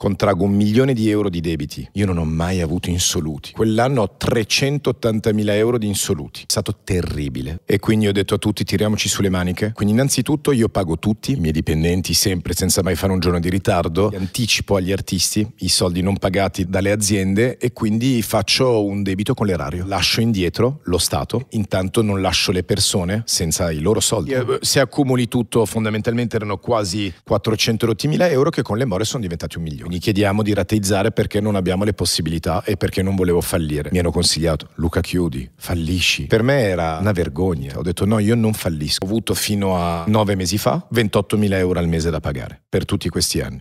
Contrago un milione di euro di debiti. Io non ho mai avuto insoluti. Quell'anno ho 380.000 euro di insoluti. È stato terribile. E quindi ho detto a tutti tiriamoci sulle maniche. Quindi innanzitutto io pago tutti, i miei dipendenti sempre, senza mai fare un giorno di ritardo. Anticipo agli artisti i soldi non pagati dalle aziende e quindi faccio un debito con l'erario. Lascio indietro lo Stato, intanto non lascio le persone senza i loro soldi. Eh, se accumuli tutto fondamentalmente erano quasi 400 rotti mila euro che con le more sono diventati un milione gli chiediamo di rateizzare perché non abbiamo le possibilità e perché non volevo fallire. Mi hanno consigliato, Luca chiudi, fallisci. Per me era una vergogna. Ho detto no, io non fallisco. Ho avuto fino a nove mesi fa 28.000 euro al mese da pagare per tutti questi anni.